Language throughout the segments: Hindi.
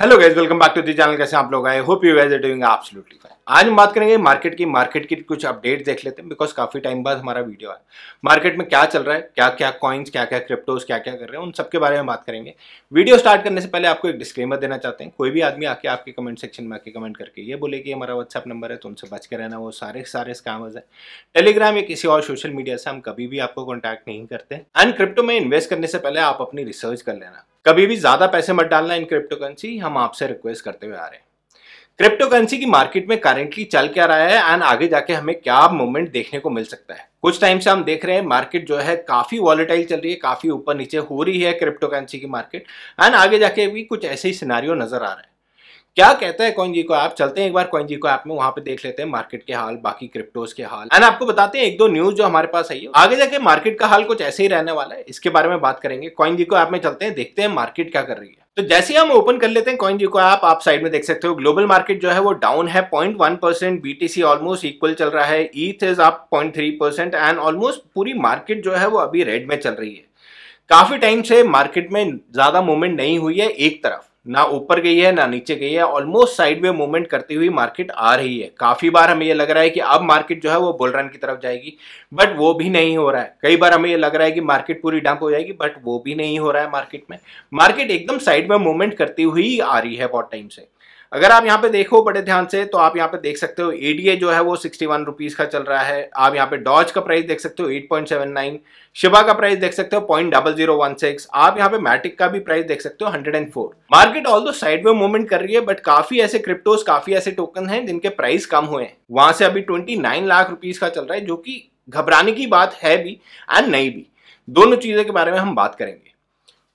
Hello guys welcome back to the channel कैसे आप लोग आए hope you guys doing absolutely fine आज हम बात करेंगे मार्केट की मार्केट की कुछ अपडेट देख लेते हैं बिकॉज काफ़ी टाइम बाद हमारा वीडियो है मार्केट में क्या चल रहा है क्या क्या कॉइन्स क्या क्या क्रिप्टोज क्या क्या कर रहे हैं उन सबके बारे में बात करेंगे वीडियो स्टार्ट करने से पहले आपको एक डिस्क्लेमर देना चाहते हैं कोई भी आदमी आके आपके कमेंट सेक्शन में आके कमेंट करके ये बोले कि हमारा व्हाट्सअप नंबर है तो उनसे बच के रहना वो सारे सारे स्कैमर्स है टेलीग्राम या किसी और सोशल मीडिया से हम कभी भी आपको कॉन्टैक्ट नहीं करते एंड क्रिप्टो में इन्वेस्ट करने से पहले आप अपनी रिसर्च कर लेना कभी भी ज़्यादा पैसे मत डालना इन क्रिप्टो करेंसी हम आपसे रिक्वेस्ट करते हुए आ रहे हैं क्रिप्टो करेंसी की मार्केट में करेंटली चल क्या रहा है एंड आगे जाके हमें क्या मूवमेंट देखने को मिल सकता है कुछ टाइम से हम देख रहे हैं मार्केट जो है काफी वॉलेटाइल चल रही है काफी ऊपर नीचे हो रही है क्रिप्टो करेंसी की मार्केट एंड आगे जाके भी कुछ ऐसे ही सिनारियों नजर आ रहे हैं क्या कहता है कॉइन जी को आप चलते हैं एक बार कॉइन जी को ऐप में वहां पे देख लेते हैं मार्केट के हाल बाकी क्रिप्टोज के हाल एंड आपको बताते हैं एक दो न्यूज जो हमारे पास आई है आगे जाके मार्केट का हाल कुछ ऐसे ही रहने वाला है इसके बारे में बात करेंगे कॉइन जी को ऐप में चलते हैं देखते हैं मार्केट क्या कर रही है तो जैसे ही हम ओपन कर लेते हैं कॉइन जी को ऐप आप साइड में देख सकते हो ग्लोबल मार्केट जो है वो डाउन है point one percent BTC almost equal चल रहा है eth is up point three percent and almost पूरी मार्केट जो है वो अभी रेड में चल रही है काफी टाइम से मार्केट में ज्यादा मूवमेंट नहीं हुई है एक तरफ ना ऊपर गई है ना नीचे गई है ऑलमोस्ट साइड में मूवमेंट करती हुई मार्केट आ रही है काफ़ी बार हमें ये लग रहा है कि अब मार्केट जो है वो बुल रन की तरफ जाएगी बट वो भी नहीं हो रहा है कई बार हमें ये लग रहा है कि मार्केट पूरी डंप हो जाएगी बट वो भी नहीं हो रहा है मार्केट में मार्केट एकदम साइड में मूवमेंट करती हुई आ रही है बहुत टाइम से अगर आप यहाँ पे देखो बड़े ध्यान से तो आप यहाँ पे देख सकते हो ए जो है वो सिक्सटी वन रुपीज़ का चल रहा है आप यहाँ पे डॉज का प्राइस देख सकते हो eight point seven nine Shiba का प्राइस देख सकते हो point double zero one six आप यहाँ पे मैटिक का भी प्राइस देख सकते हो hundred and four market all दो साइड में मूवमेंट कर रही है बट काफी ऐसे क्रिप्टोज काफी ऐसे टोकन है जिनके प्राइस कम हुए हैं वहां से अभी ट्वेंटी नाइन लाख रुपीज का चल रहा है जो कि घबराने की बात है भी एंड नहीं भी दोनों चीजों के बारे में हम बात करेंगे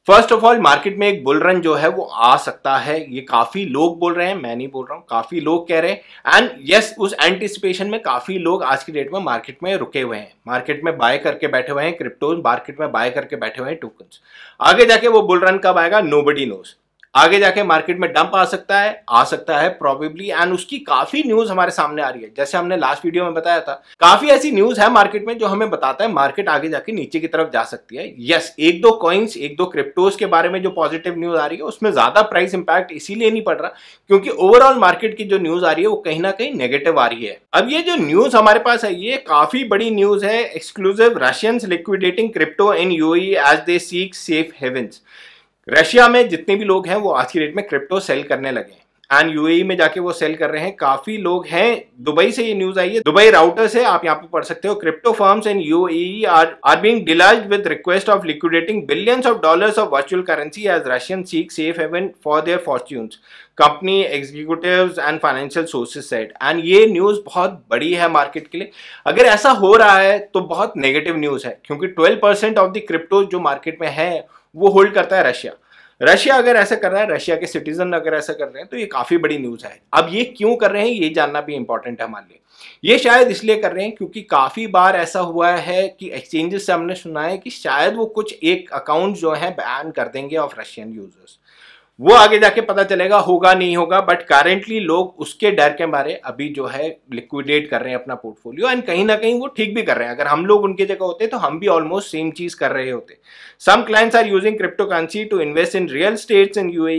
फर्स्ट ऑफ ऑल मार्केट में एक बुल रन जो है वो आ सकता है ये काफी लोग बोल रहे हैं मैं नहीं बोल रहा हूँ काफी लोग कह रहे हैं एंड यस yes, उस एंटिसिपेशन में काफी लोग आज की डेट में मार्केट में रुके हुए हैं मार्केट में बाय करके बैठे हुए हैं क्रिप्टो मार्केट में बाय करके बैठे हुए हैं टोकन आगे जाके वो बुल रन कब आएगा नो बडी नोज आगे जाके मार्केट में डंप आ सकता है आ सकता है प्रॉबेबली एंड उसकी काफी न्यूज हमारे सामने आ रही है जैसे हमने लास्ट वीडियो में बताया था काफी ऐसी न्यूज है मार्केट में जो हमें बताता है मार्केट आगे जाके नीचे की तरफ जा सकती है यस एक दो कॉइन्स एक दो क्रिप्टोज के बारे में जो पॉजिटिव न्यूज आ रही है उसमें ज्यादा प्राइस इंपैक्ट इसीलिए नहीं पड़ रहा क्योंकि ओवरऑल मार्केट की जो न्यूज आ रही है वो कहीं ना कहीं नेगेटिव आ रही है अब ये जो न्यूज हमारे पास है ये काफी बड़ी न्यूज है exclusive Russians liquidating crypto in UAE as they seek safe havens Russia में जितने भी लोग हैं वो आज की डेट में क्रिप्टो सेल करने लगे हैं एंड यूएई e में जाके वो सेल कर रहे हैं काफी लोग हैं दुबई से ये न्यूज आई है दुबई राउटर से आप यहाँ पे पढ़ सकते हो crypto firms in UAE are are being deluged with request of liquidating billions of dollars of virtual currency as Russian seek safe haven for their fortune company executive and financial sources said and ये न्यूज बहुत बड़ी है मार्केट के लिए अगर ऐसा हो रहा है तो बहुत नेगेटिव न्यूज है क्योंकि twelve percent of the crypto जो मार्केट में है वो होल्ड करता है रशिया रशिया अगर ऐसा कर रहा है रशिया के सिटीजन अगर ऐसा कर रहे हैं तो ये काफी बड़ी न्यूज है अब ये क्यों कर रहे हैं ये जानना भी इंपॉर्टेंट है हमारे लिए ये शायद इसलिए कर रहे हैं क्योंकि काफी बार ऐसा हुआ है कि एक्सचेंजेस से हमने सुना है कि शायद वो कुछ एक अकाउंट जो है बैन कर देंगे ऑफ रशियन यूजर्स वो आगे जाके पता चलेगा होगा नहीं होगा बट करेंटली लोग उसके डर के मारे अभी जो है लिक्विडेट कर रहे हैं अपना पोर्टफोलियो एंड कहीं ना कहीं वो ठीक भी कर रहे हैं अगर हम लोग उनकी जगह होते तो हम भी ऑलमोस्ट सेम चीज कर रहे होते some clients are using cryptocurrency to invest in real estates in UAE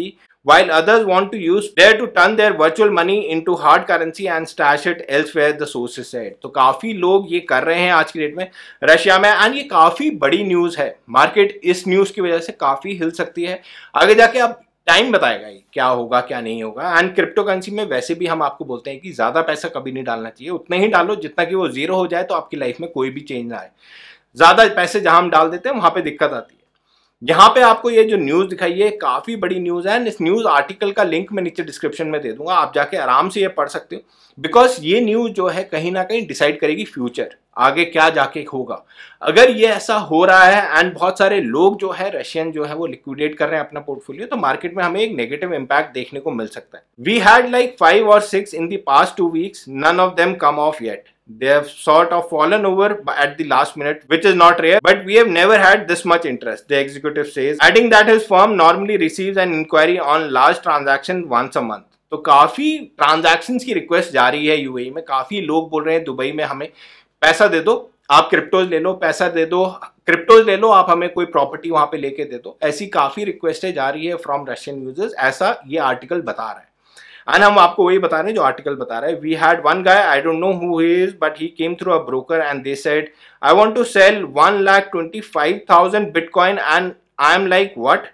while others want to use there to turn their virtual money into hard currency and stash it elsewhere the sources said तो काफी लोग ये कर रहे हैं आज की डेट में रशिया में एंड ये काफी बड़ी न्यूज है मार्केट इस न्यूज की वजह से काफी हिल सकती है आगे जाके आप टाइम बताएगा ये क्या होगा क्या नहीं होगा एंड क्रिप्टो करेंसी में वैसे भी हम आपको बोलते हैं कि ज़्यादा पैसा कभी नहीं डालना चाहिए उतना ही डालो जितना कि वो जीरो हो जाए तो आपकी लाइफ में कोई भी चेंज ना आए ज़्यादा पैसे जहाँ हम डाल देते हैं वहाँ पर दिक्कत आती है यहाँ पे आपको ये जो न्यूज़ दिखाई है काफ़ी बड़ी न्यूज़ है इस न्यूज़ आर्टिकल का लिंक मैं नीचे डिस्क्रिप्शन में दे दूंगा आप जाके आराम से ये पढ़ सकते हो बिकॉज ये न्यूज़ जो है कहीं ना कहीं डिसाइड करेगी फ्यूचर आगे क्या जाके होगा अगर ये ऐसा हो रहा है एंड बहुत सारे लोग जो है रशियन जो है वो लिक्विडेट कर रहे हैं अपना पोर्टफोलियो तो मार्केट में हमें एक नेगेटिव इम्पैक्ट देखने को मिल सकता है वी हैड लाइक फाइव और six in the past two weeks none of them come off yet They have sort of fallen over at the last minute, which is not rare, but we have never had this much interest, the executive says, adding that his firm normally receives an inquiry on large transaction once a month. तो काफ़ी ट्रांजैक्शन की रिक्वेस्ट जा रही है यूएई में काफ़ी लोग बोल रहे हैं दुबई में हमें पैसा दे दो आप क्रिप्टोज ले लो पैसा दे दो क्रिप्टोज ले लो आप हमें कोई प्रॉपर्टी वहां पे लेके दे दो ऐसी काफ़ी रिक्वेस्टें जा रही है फ्रॉम रशियन यूजर्स ऐसा ये आर्टिकल बता रहा है एंड हम आपको वही बता रहे हैं जो आर्टिकल बता रहा है we had one guy I don't know who is but he came through a broker and they said I want to sell one lakh twenty five thousand bitcoin and I am like what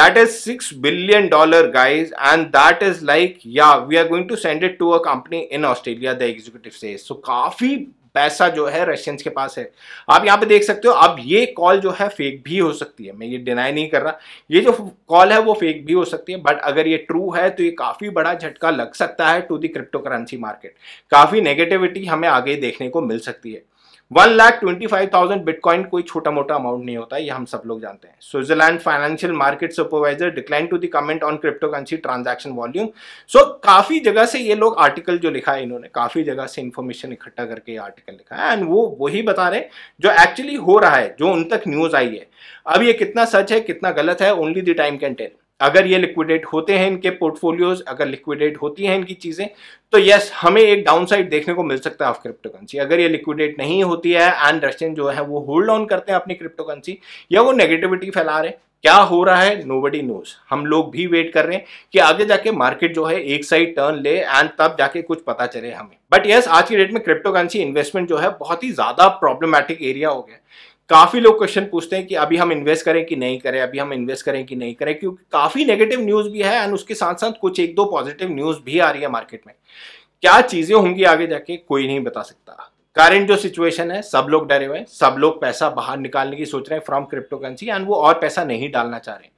that is six billion dollar guys and that is like yeah we are going to send it to a company in Australia the executive said so काफी पैसा जो है रशियंस के पास है आप यहाँ पे देख सकते हो अब ये कॉल जो है फेक भी हो सकती है मैं ये डिनाई नहीं कर रहा ये जो कॉल है वो फेक भी हो सकती है बट अगर ये ट्रू है तो ये काफ़ी बड़ा झटका लग सकता है to the cryptocurrency market काफ़ी नेगेटिविटी हमें आगे देखने को मिल सकती है one lakh twenty five thousand bitcoin कोई छोटा मोटा अमाउंट नहीं होता है ये हम सब लोग जानते हैं Switzerland financial market supervisor decline to the comment on cryptocurrency transaction volume so काफी जगह से ये लोग आर्टिकल जो लिखा है इन्होंने काफी जगह से इन्फॉर्मेशन इकट्ठा करके ये आर्टिकल लिखा है एंड वो वही बता रहे हैं जो एक्चुअली हो रहा है जो उन तक न्यूज आई है अब ये कितना सच है कितना गलत है only the time can tell अगर ये लिक्विडेट होते हैं इनके पोर्टफोलियोज अगर लिक्विडेट होती हैं इनकी चीज़ें तो यस हमें एक डाउनसाइड देखने को मिल सकता है ऑफ क्रिप्टो करेंसी अगर ये लिक्विडेट नहीं होती है एंड रशियन जो है वो होल्ड ऑन करते हैं अपनी क्रिप्टो करेंसी या वो नेगेटिविटी फैला रहे हैं क्या हो रहा है नो बडी नोज हम लोग भी वेट कर रहे हैं कि आगे जाके मार्केट जो है एक साइड टर्न ले एंड तब जाके कुछ पता चले हमें बट यस yes, आज की डेट में क्रिप्टो करेंसी इन्वेस्टमेंट जो है बहुत ही ज्यादा प्रॉब्लमेटिक एरिया हो गया काफ़ी लोग क्वेश्चन पूछते हैं कि अभी हम इन्वेस्ट करें कि नहीं करें अभी हम इन्वेस्ट करें कि नहीं करें क्योंकि काफ़ी नेगेटिव न्यूज़ भी है एंड उसके साथ साथ कुछ एक दो पॉजिटिव न्यूज़ भी आ रही है मार्केट में क्या चीज़ें होंगी आगे जाके कोई नहीं बता सकता करेंट जो सिचुएशन है सब लोग डरे हुए हैं सब लोग पैसा बाहर निकालने की सोच रहे हैं फ्रॉम क्रिप्टो करेंसी एंड वो और पैसा नहीं डालना चाह रहे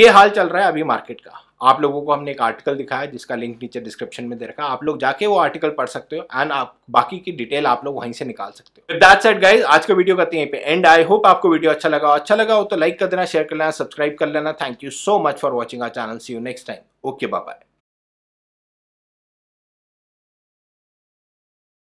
ये हाल चल रहा है अभी मार्केट का आप लोगों को हमने एक आर्टिकल दिखाया जिसका लिंक नीचे डिस्क्रिप्शन में दे रखा आप लोग जाके वो आर्टिकल पढ़ सकते हो एंड आप बाकी की डिटेल आप लोग वहीं से निकाल सकते हो दैट सेट गाइज आज का वीडियो करते हैं पे एंड आई होप आपको वीडियो अच्छा लगा अच्छा लगा हो तो लाइक कर देना शेयर कर लेना सब्सक्राइब कर लेना thank you so much for watching our channel see you next time okay bye